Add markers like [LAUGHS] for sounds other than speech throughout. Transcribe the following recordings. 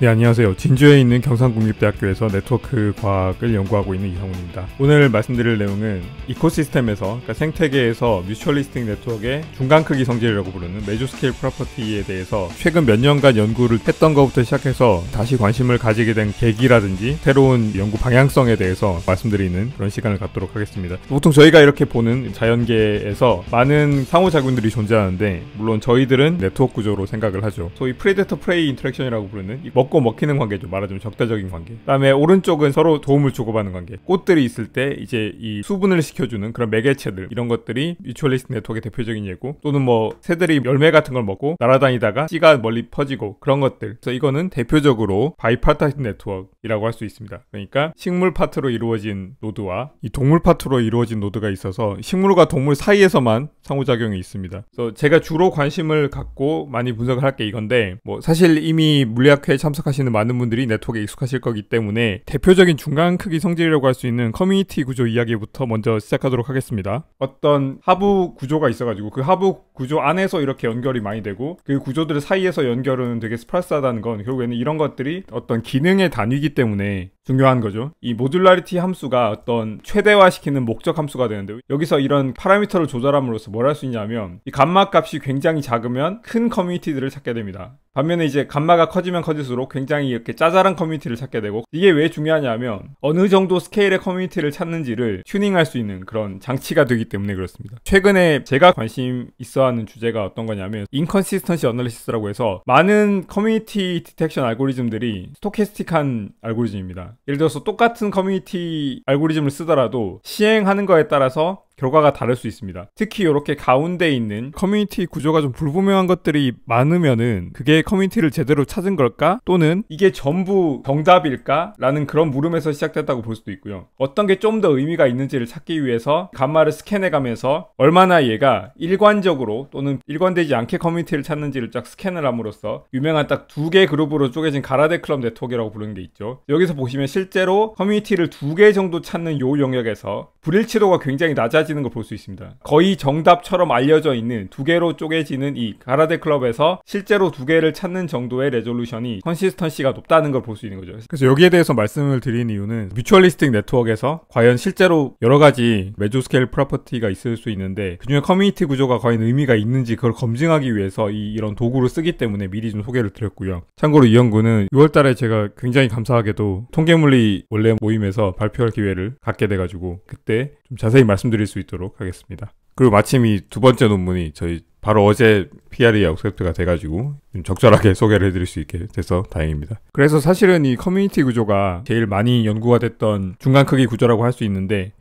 네, 안녕하세요. 진주에 있는 경상국립대학교에서 네트워크 과학을 연구하고 있는 이성훈입니다. 오늘 말씀드릴 내용은 이코시스템에서, 그러니까 생태계에서 뮤추얼 리스팅 네트워크의 중간 크기 성질이라고 부르는 메조 스케일 프로퍼티에 대해서 최근 몇 년간 연구를 했던 것부터 시작해서 다시 관심을 가지게 된 계기라든지 새로운 연구 방향성에 대해서 말씀드리는 그런 시간을 갖도록 하겠습니다. 보통 저희가 이렇게 보는 자연계에서 많은 상호작용들이 존재하는데, 물론 저희들은 네트워크 구조로 생각을 하죠. 소위 프레데터 프레이 인터랙션이라고 부르는 먹고 먹히는 관계죠. 말하자면 적대적인 관계. 그다음에 오른쪽은 서로 도움을 주고받는 관계. 꽃들이 있을 때 이제 이 수분을 시켜주는 그런 매개체들 이런 것들이 뮤추얼리스트 네트워크의 대표적인 예고. 또는 뭐 새들이 열매 같은 걸 먹고 날아다니다가 씨가 멀리 퍼지고 그런 것들. 그래서 이거는 대표적으로 바이파타이트 네트워크라고 할 수 있습니다. 그러니까 식물 파트로 이루어진 노드와 이 동물 파트로 이루어진 노드가 있어서 식물과 동물 사이에서만 상호작용이 있습니다. 그래서 제가 주로 관심을 갖고 많이 분석을 할 게 이건데 뭐 사실 이미 물리학회에 참석하시는 많은 분들이 네트워크에 익숙하실 거기 때문에 대표적인 중간 크기 성질이라고 할 수 있는 커뮤니티 구조 이야기부터 먼저 시작하도록 하겠습니다. 어떤 하부 구조가 있어가지고 그 하부 구조 안에서 이렇게 연결이 많이 되고 그 구조들 사이에서 연결은 되게 스프라스하다는 건 결국에는 이런 것들이 어떤 기능의 단위이기 때문에 중요한 거죠. 이 모듈라리티 함수가 어떤 최대화시키는 목적 함수가 되는데 여기서 이런 파라미터를 조절함으로써 뭘 할 수 있냐면 이 감마 값이 굉장히 작으면 큰 커뮤니티들을 찾게 됩니다. 반면에 이제 감마가 커지면 커질수록 굉장히 이렇게 짜잘한 커뮤니티를 찾게 되고 이게 왜 중요하냐면 어느 정도 스케일의 커뮤니티를 찾는지를 튜닝할 수 있는 그런 장치가 되기 때문에 그렇습니다. 최근에 제가 관심 있어 하는 주제가 어떤 거냐면 인컨시스턴시 어널리시스라고 해서 많은 커뮤니티 디텍션 알고리즘들이 스토캐스틱한 알고리즘입니다. 예를 들어서 똑같은 커뮤니티 알고리즘을 쓰더라도 시행하는 거에 따라서 결과가 다를 수 있습니다. 특히 이렇게 가운데 있는 커뮤니티 구조가 좀 불분명한 것들이 많으면은 그게 커뮤니티를 제대로 찾은 걸까? 또는 이게 전부 정답일까? 라는 그런 물음에서 시작됐다고 볼 수도 있고요. 어떤 게 좀 더 의미가 있는지를 찾기 위해서 간마를 스캔해가면서 얼마나 얘가 일관적으로 또는 일관되지 않게 커뮤니티를 찾는지를 쫙 스캔을 함으로써 유명한 딱 두 개 그룹으로 쪼개진 가라데 클럽 네트워크라고 부르는 게 있죠. 여기서 보시면 실제로 커뮤니티를 두 개 정도 찾는 요 영역에서 불일치도가 굉장히 낮아 갈라지는 걸볼수 있습니다. 거의 정답처럼 알려져 있는 두 개로 쪼개지는 이 가라데 클럽에서 실제로 두 개를 찾는 정도의 레졸루션이 컨시스턴시가 높다는 걸 볼 수 있는 거죠. 그래서 여기에 대해서 말씀을 드린 이유는 뮤추얼리스틱 네트워크에서 과연 실제로 여러 가지 메조 스케일 프로퍼티가 있을 수 있는데 그중에 커뮤니티 구조가 과연 의미가 있는지 그걸 검증하기 위해서 이, 런 도구를 쓰기 때문에 미리 좀 소개를 드렸고요. 참고로 이 연구는 6월달에 제가 굉장히 감사하게도 통계물리 원래 모임에서 발표할 기회를 갖게 돼가지고 그때 좀 자세히 말씀드릴 수 있도록 하겠습니다. 그리고 마침 이 두 번째 논문이 저희 바로 어제 PRE 억셉트가 돼가지고 적절하게 [LAUGHS] 소개를 해드릴 수 있게 돼서 다행입니다. 그래서 사실은 이 커뮤니티 구조가 제일 많이 연구가 됐던 중간 크기 구조라고 할 수 있는데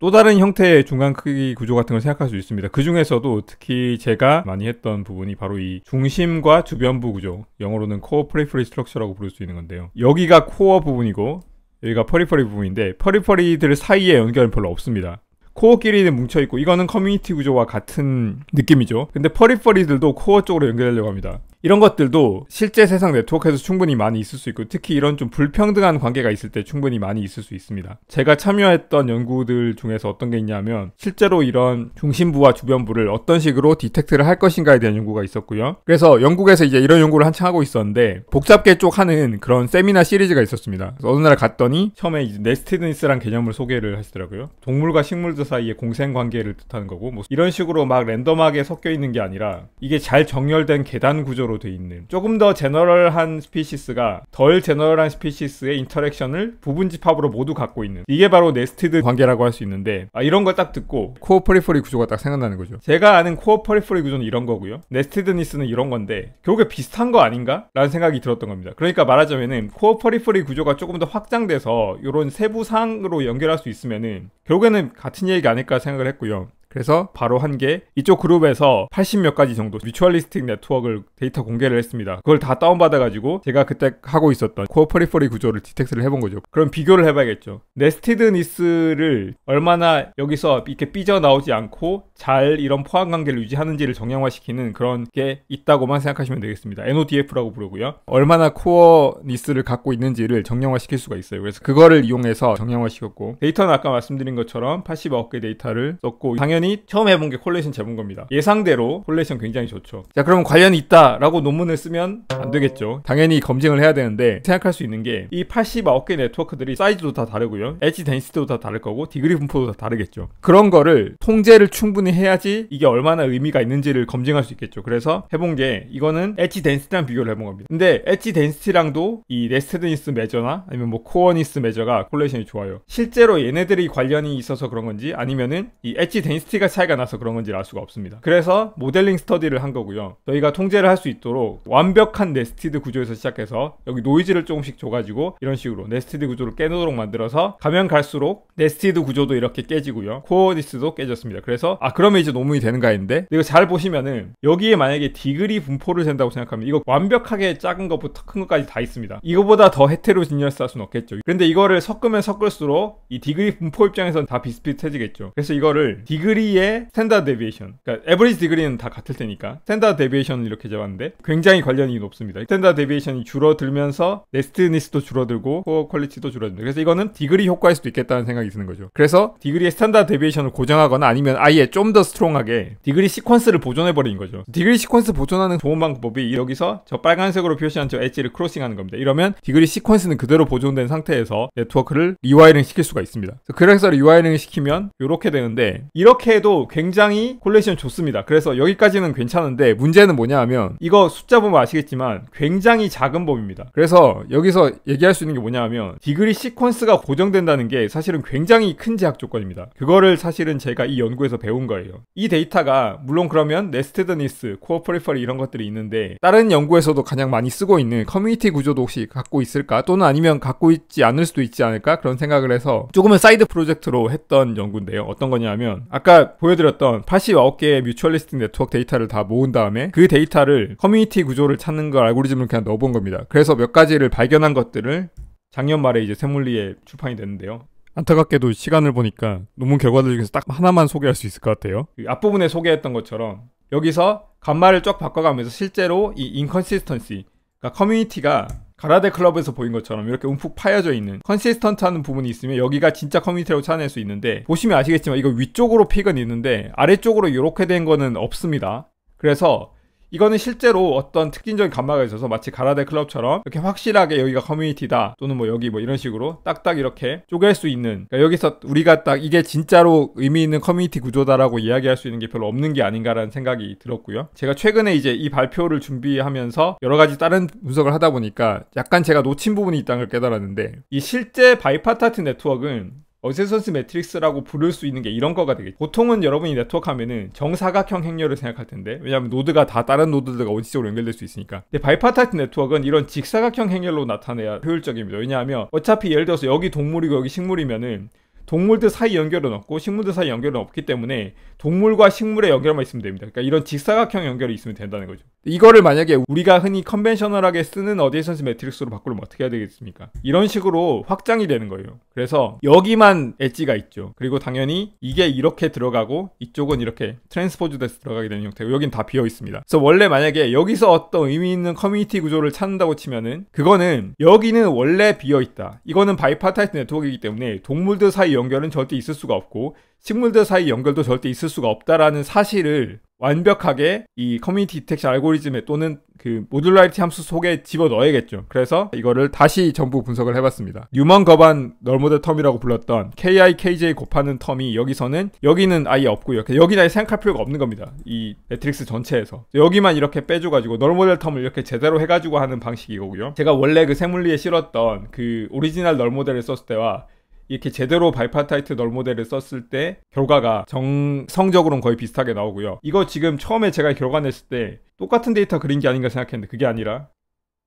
또 다른 형태의 중간 크기 구조 같은 걸 생각할 수 있습니다. 그 중에서도 특히 제가 많이 했던 부분이 바로 이 중심과 주변부 구조, 영어로는 코어 프레프리 스트럭처라고 부를 수 있는 건데요. 여기가 코어 부분이고 여기가 퍼리퍼리 부분인데 퍼리퍼리들 사이에 연결은 별로 없습니다. 코어끼리는 뭉쳐있고 이거는 커뮤니티 구조와 같은 느낌이죠. 근데 퍼리퍼리들도 코어 쪽으로 연결되려고 합니다. 이런 것들도 실제 세상 네트워크에서 충분히 많이 있을 수 있고 특히 이런 좀 불평등한 관계가 있을 때 충분히 많이 있을 수 있습니다. 제가 참여했던 연구들 중에서 어떤 게 있냐면 실제로 이런 중심부와 주변부를 어떤 식으로 디텍트를 할 것인가에 대한 연구가 있었고요. 그래서 영국에서 이제 이런 연구를 한창 하고 있었는데 복잡계 쪽 하는 그런 세미나 시리즈가 있었습니다. 어느 날 갔더니 처음에 네스티드니스란 개념을 소개를 하시더라고요. 동물과 식물들 친구들 그 사이의 공생 관계를 뜻하는 거고 뭐 이런 식으로 막 랜덤하게 섞여 있는 게 아니라 이게 잘 정렬된 계단 구조로 돼 있는 조금 더 제너럴한 스피시스가 덜 제너럴한 스피시스의 인터랙션을 부분 집합으로 모두 갖고 있는 이게 바로 네스티드 관계라고 할 수 있는데 아, 이런 걸 딱 듣고 코어 퍼리퍼리 구조가 딱 생각나는 거죠. 제가 아는 코어 퍼리퍼리 구조는 이런 거고요. 네스티드니스는 이런 건데 결국에 비슷한 거 아닌가? 라는 생각이 들었던 겁니다. 그러니까 말하자면은 코어 퍼리퍼리 구조가 조금 더 확장돼서 이런 세부 사항으로 연결할 수 있으면은 결국에는 같은 얘기 얘기 아닐까 생각을 했고요. 그래서 바로 한 게 이쪽 그룹에서 80 몇 가지 정도 뮤추얼리스틱 네트워크를 데이터 공개를 했습니다. 그걸 다 다운받아가지고 제가 그때 하고 있었던 코어 퍼리퍼리 구조를 디텍스를 해본 거죠. 그럼 비교를 해봐야겠죠. 네스티드 니스를 얼마나 여기서 이렇게 삐져나오지 않고 잘 이런 포함 관계를 유지하는지를 정형화시키는 그런 게 있다고만 생각하시면 되겠습니다. NODF라고 부르고요. 얼마나 코어 니스를 갖고 있는지를 정형화시킬 수가 있어요. 그래서 그거를 이용해서 정형화시켰고 데이터는 아까 말씀드린 것처럼 80억 개 데이터를 썼고 당연히 콜레이 처음 해본 게 콜레이션 재본 겁니다. 예상대로 콜레이션 굉장히 좋죠. 자, 그럼 관련이 있다라고 논문을 쓰면 안 되겠죠. 당연히 검증을 해야 되는데 생각할 수 있는 게 이 89개 네트워크들이 사이즈도 다 다르고요. 엣지 덴시티도 다 다를 거고 디그리 분포도 다 다르겠죠. 그런 거를 통제를 충분히 해야지 이게 얼마나 의미가 있는지를 검증할 수 있겠죠. 그래서 해본 게 이거는 엣지 덴시티랑 비교를 해본 겁니다. 근데 엣지 덴시티랑도 이 네스테드니스 매저나 아니면 뭐 코어니스 매저가 콜레이션이 좋아요. 실제로 얘네들이 관련이 있어서 그런 건지 아니면은 이 엣지 덴시티 스틱가 차이가 나서 그런 건지 알 수가 없습니다. 그래서 모델링 스터디를 한 거고요. 저희가 통제를 할 수 있도록 완벽한 네스티드 구조에서 시작해서 여기 노이즈를 조금씩 줘가지고 이런 식으로 네스티드 구조를 깨놓도록 만들어서 가면 갈수록 네스티드 구조도 이렇게 깨지고요. 코어디스도 깨졌습니다. 그래서 아 그러면 이제 논문이 되는가인데 이거 잘 보시면은 여기에 만약에 디그리 분포를 잰다고 생각하면 이거 완벽하게 작은 것부터 큰 것까지 다 있습니다. 이거보다 더 헤테로 진열할 수는 없겠죠. 그런데 이거를 섞으면 섞을수록 이 디그리 분포 입장에서는 다 비슷비슷해지겠죠. 그래서 이거를 디그리 디그리의 스탠다드 데비에이션 그러니까 에버리지 디그리는 다 같을 테니까 스탠다드 데비에이션을 이렇게 잡았는데 굉장히 관련이 높습니다. 스탠다드 데비에이션이 줄어들면서 네스트니스도 줄어들고 코어 퀄리티도 줄어든다 그래서 이거는 디그리 효과일 수도 있겠다는 생각이 드는 거죠. 그래서 디그리의 스탠다드 데비에이션을 고정하거나 아니면 아예 좀 더 스트롱하게 디그리 시퀀스를 보존해버린 거죠. 디그리 시퀀스 보존하는 좋은 방법이 여기서 저 빨간색으로 표시한 저 엣지를 크로싱하는 겁니다. 이러면 디그리 시퀀스는 그대로 보존된 상태에서 네트워크를 리와이링 시킬 수가 있습니다. 그래서 리와이링 시키면 이렇게 되는데 이렇게 이렇게 해도 굉장히 콜레이션 좋습니다. 그래서 여기까지는 괜찮은데 문제는 뭐냐 하면 이거 숫자 보면 아시겠지만 굉장히 작은 범입니다. 그래서 여기서 얘기할 수 있는 게 뭐냐 하면 디그리 시퀀스가 고정된다는 게 사실은 굉장히 큰 제약 조건입니다. 그거를 사실은 제가 이 연구에서 배운 거예요. 이 데이터가 물론 그러면 네스테드 니스, 코어 프리퍼리 이런 것들이 있는데 다른 연구에서도 가장 많이 쓰고 있는 커뮤니티 구조도 혹시 갖고 있을까 또는 아니면 갖고 있지 않을 수도 있지 않을까 그런 생각을 해서 조금은 사이드 프로젝트로 했던 연구인데요. 어떤 거냐면 아까 제가 보여드렸던 89개의 뮤추얼리스트 네트워크 데이터를 다 모은 다음에 그 데이터를 커뮤니티 구조를 찾는 걸 알고리즘을 그냥 넣어본 겁니다. 그래서 몇 가지를 발견한 것들을 작년 말에 이제 새물리에 출판이 됐는데요. 안타깝게도 시간을 보니까 논문 결과들 중에서 딱 하나만 소개할 수 있을 것 같아요. 그 앞부분에 소개했던 것처럼 여기서 간말을 쭉 바꿔가면서 실제로 이 인컨시스턴시, 그러니까 커뮤니티가 가라데 클럽에서 보인 것처럼 이렇게 움푹 파여져 있는 컨시스턴트하는 부분이 있으면 여기가 진짜 커뮤니티라고 찾아낼 수 있는데 보시면 아시겠지만 이거 위쪽으로 픽은 있는데 아래쪽으로 이렇게 된 거는 없습니다. 그래서 이거는 실제로 어떤 특징적인 감마가 있어서 마치 가라데 클럽처럼 이렇게 확실하게 여기가 커뮤니티다 또는 뭐 여기 뭐 이런 식으로 딱딱 이렇게 쪼갤 수 있는 그러니까 여기서 우리가 딱 이게 진짜로 의미 있는 커뮤니티 구조다라고 이야기할 수 있는 게 별로 없는 게 아닌가라는 생각이 들었고요. 제가 최근에 이제 이 발표를 준비하면서 여러 가지 다른 분석을 하다 보니까 약간 제가 놓친 부분이 있다는 걸 깨달았는데 이 실제 바이파타트 네트워크는 어세선스 매트릭스라고 부를 수 있는 게 이런 거가 되겠죠. 보통은 여러분이 네트워크 하면은 정사각형 행렬을 생각할 텐데 왜냐하면 노드가 다 다른 노드들과 원칙적으로 연결될 수 있으니까. 근데 바이파타이트 네트워크는 이런 직사각형 행렬로 나타내야 효율적입니다. 왜냐하면 어차피 예를 들어서 여기 동물이고 여기 식물이면은 동물들 사이 연결은 없고 식물들 사이 연결은 없기 때문에 동물과 식물의 연결만 있으면 됩니다. 그러니까 이런 직사각형 연결이 있으면 된다는 거죠. 이거를 만약에 우리가 흔히 컨벤셔널하게 쓰는 어디에이션스 매트릭스로 바꾸면 려 어떻게 해야 되겠습니까? 이런 식으로 확장이 되는 거예요. 그래서 여기만 엣지가 있죠. 그리고 당연히 이게 이렇게 들어가고 이쪽은 이렇게 트랜스포즈 돼서 들어가게 되는 형태고 여긴 다 비어 있습니다. 그래서 원래 만약에 여기서 어떤 의미 있는 커뮤니티 구조를 찾는다고 치면은 그거는 여기는 원래 비어 있다. 이거는 바이파타이트 네트워크이기 때문에 동물들 사이 연결은 절대 있을 수가 없고 식물들 사이 연결도 절대 있을 수가 없다라는 사실을 완벽하게 이 커뮤니티 디텍션 알고리즘에 또는 그 모듈라리티 함수 속에 집어 넣어야겠죠. 그래서 이거를 다시 전부 분석을 해봤습니다. 뉴먼 거반 널모델 텀이라고 불렀던 KI, KJ 곱하는 텀이 여기서는 여기는 아예 없고요. 여기는 아예 생각할 필요가 없는 겁니다. 이 매트릭스 전체에서 여기만 이렇게 빼줘가지고 널모델 텀을 이렇게 제대로 해가지고 하는 방식이고요. 제가 원래 그 생물리에 실었던 그 오리지널 널모델을 썼을 때와 이렇게 제대로 발파타이트 널 모델을 썼을 때 결과가 정성적으로는 거의 비슷하게 나오고요. 이거 지금 처음에 제가 결과 냈을 때 똑같은 데이터 그린 게 아닌가 생각했는데 그게 아니라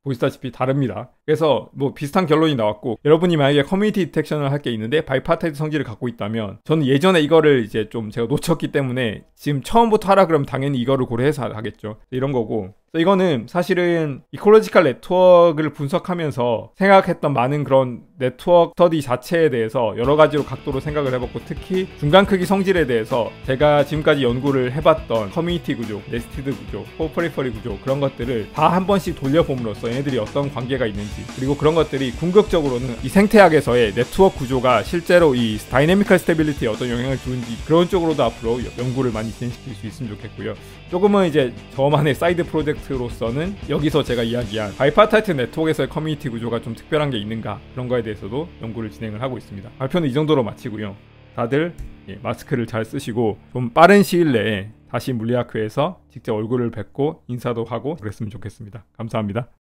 보시다시피 다릅니다. 그래서 뭐 비슷한 결론이 나왔고 여러분이 만약에 커뮤니티 디텍션을 할 게 있는데 바이파타이트 성질을 갖고 있다면 저는 예전에 이거를 이제 좀 제가 놓쳤기 때문에 지금 처음부터 하라 그러면 당연히 이거를 고려해서 하겠죠. 이런 거고 이거는 사실은 이콜로지컬 네트워크를 분석하면서 생각했던 많은 그런 네트워크 터디 자체에 대해서 여러 가지로 각도로 생각을 해봤고 특히 중간 크기 성질에 대해서 제가 지금까지 연구를 해봤던 커뮤니티 구조, 네스티드 구조, 포퍼리퍼리 구조 그런 것들을 다 한 번씩 돌려봄으로써 얘네들이 어떤 관계가 있는지 그리고 그런 것들이 궁극적으로는 이 생태학에서의 네트워크 구조가 실제로 이 다이내미컬 스테빌리티에 어떤 영향을 주는지 그런 쪽으로도 앞으로 연구를 많이 진행시킬 수 있으면 좋겠고요. 조금은 이제 저만의 사이드 프로젝트 팟캐스트로서는 여기서 제가 이야기한 바이파타이트 네트워크에서의 커뮤니티 구조가 좀 특별한 게 있는가 이런 거에 대해서도 연구를 진행을 하고 있습니다. 발표는 이 정도로 마치고요. 다들 예, 마스크를 잘 쓰시고 좀 빠른 시일 내에 다시 물리학회에서 직접 얼굴을 뵙고 인사도 하고 그랬으면 좋겠습니다. 감사합니다.